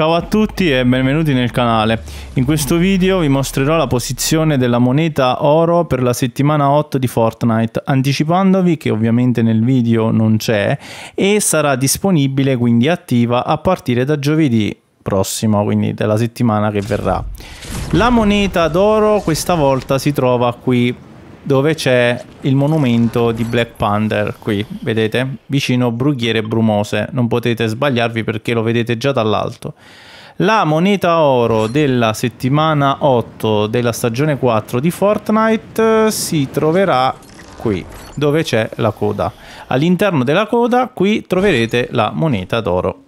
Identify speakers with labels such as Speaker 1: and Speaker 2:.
Speaker 1: Ciao a tutti e benvenuti nel canale. In questo video vi mostrerò la posizione della moneta oro per la settimana 8 di Fortnite, anticipandovi che ovviamente nel video non c'è e sarà disponibile quindi attiva a partire da giovedì prossimo, quindi della settimana che verrà. La moneta d'oro questa volta si trova qui dove c'è il monumento di Black Panther qui, vedete? Vicino Brughiere Brumose, non potete sbagliarvi perché lo vedete già dall'alto. La moneta oro della settimana 8 della stagione 4 di Fortnite eh, si troverà qui, dove c'è la coda. All'interno della coda qui troverete la moneta d'oro.